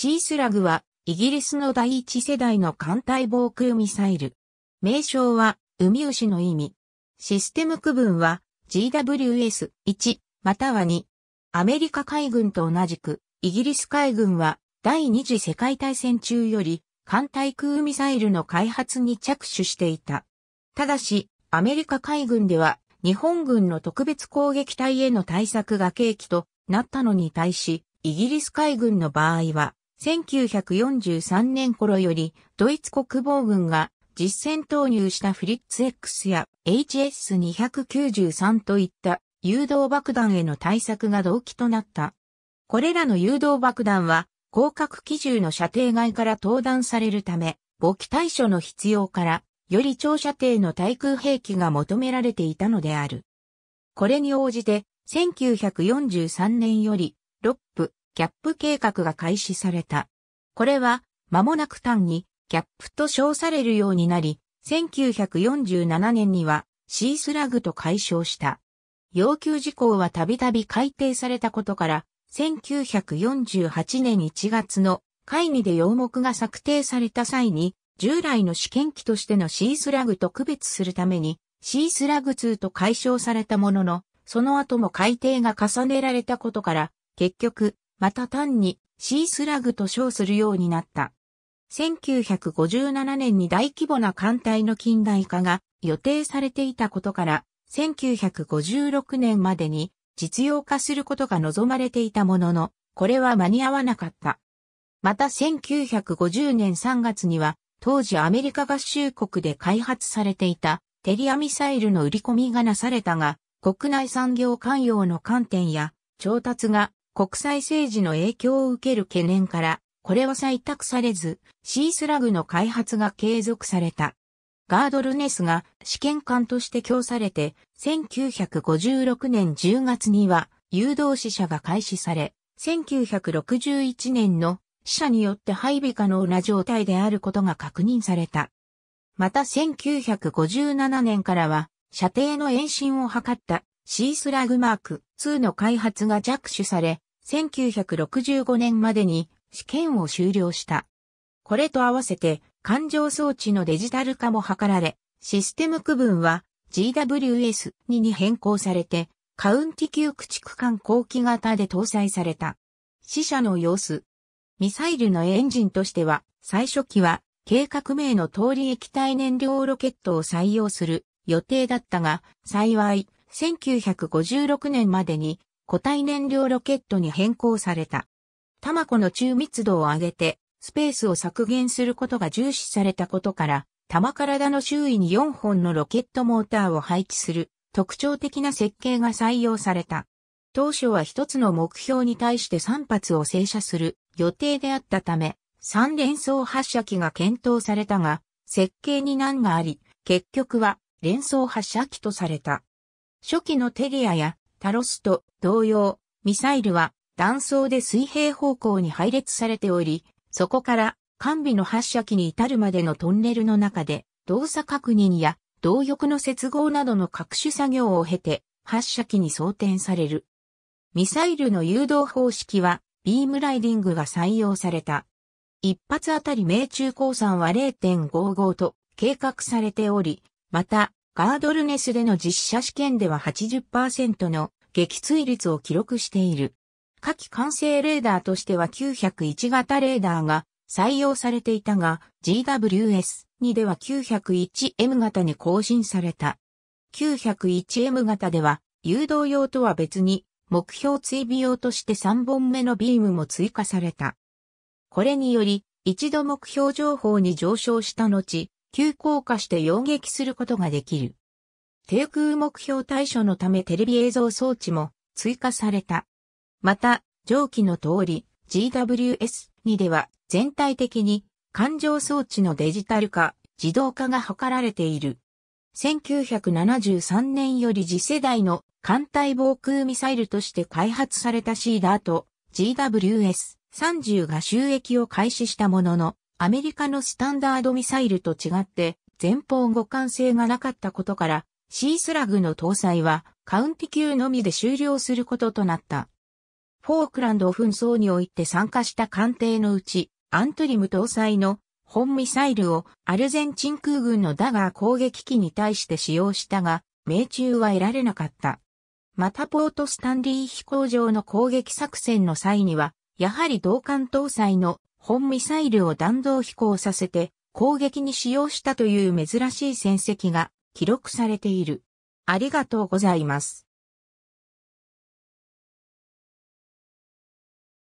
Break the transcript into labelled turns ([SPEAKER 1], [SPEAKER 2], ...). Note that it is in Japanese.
[SPEAKER 1] シースラグは、イギリスの第一世代の艦隊防空ミサイル。名称は、海牛の意味。システム区分は、GWS1 または2。アメリカ海軍と同じく、イギリス海軍は、第二次世界大戦中より、艦隊空ミサイルの開発に着手していた。ただし、アメリカ海軍では、日本軍の特別攻撃隊への対策が契機となったのに対し、イギリス海軍の場合は、1943年頃よりドイツ国防軍が実戦投入したフリッツ X や HS293 といった誘導爆弾への対策が動機となった。これらの誘導爆弾は広角機銃の射程外から登弾されるため、母機対処の必要から、より長射程の対空兵器が求められていたのである。これに応じて、1943年より、ロップ、キャップ計画が開始された。これは、間もなく単に、キャップと称されるようになり、1947年には、シースラグと解消した。要求事項はたびたび改定されたことから、1948年1月の会議で要目が策定された際に、従来の試験機としてのシースラグと区別するために、シースラグ2と解消されたものの、その後も改定が重ねられたことから、結局、また単にシースラグと称するようになった。1957年に大規模な艦隊の近代化が予定されていたことから、1956年までに実用化することが望まれていたものの、これは間に合わなかった。また1950年3月には、当時アメリカ合衆国で開発されていたテリアミサイルの売り込みがなされたが、国内産業関与の観点や調達が国際政治の影響を受ける懸念から、これは採択されず、シースラグの開発が継続された。ガードルネスが試験官として供されて、1956年10月には誘導死者が開始され、1961年の死者によって配備可能な状態であることが確認された。また1957年からは、射程の延伸を図ったシースラグマーク2の開発が着手され、1965年までに試験を終了した。これと合わせて環状装置のデジタル化も図られ、システム区分は GWS2 に変更されて、カウンティ級駆逐艦後期型で搭載された。死者の様子。ミサイルのエンジンとしては、最初期は計画名の通り液体燃料ロケットを採用する予定だったが、幸い、1956年までに固体燃料ロケットに変更された。タマコの中密度を上げて、スペースを削減することが重視されたことから、玉体の周囲に4本のロケットモーターを配置する特徴的な設計が採用された。当初は一つの目標に対して3発を正射する予定であったため、3連装発射機が検討されたが、設計に難があり、結局は連装発射機とされた。初期のテリアやタロスと同様、ミサイルは断層で水平方向に配列されており、そこから完備の発射機に至るまでのトンネルの中で動作確認や動翼の接合などの各種作業を経て発射機に装填される。ミサイルの誘導方式はビームライディングが採用された。一発あたり命中降参は0.55と計画されており、またガードルネスでの実写試験では80%の撃墜率を記録している。下記完成レーダーとしては901型レーダーが採用されていたが GWS2 では 901M 型に更新された。901M 型では誘導用とは別に目標追尾用として3本目のビームも追加された。これにより一度目標情報に上昇した後、急降下して擁撃することができる。低空目標対処のためテレビ映像装置も追加された。また、上記の通り GWS2 では全体的に環状装置のデジタル化、自動化が図られている。1973年より次世代の艦隊防空ミサイルとして開発されたシーダーと GWS30 が収益を開始したものの、アメリカのスタンダードミサイルと違って前方互換性がなかったことからシースラグの搭載はカウンティ級のみで終了することとなった。フォークランド紛争において参加した艦艇のうち、アントリム搭載の本ミサイルをアルゼンチン空軍のダガー攻撃機に対して使用したが、命中は得られなかった。またポートスタンリー飛行場の攻撃作戦の際には、やはり同艦搭載の本ミサイルを弾道飛行させて攻撃に使用したという珍しい戦績が記録されている。ありがとうございます。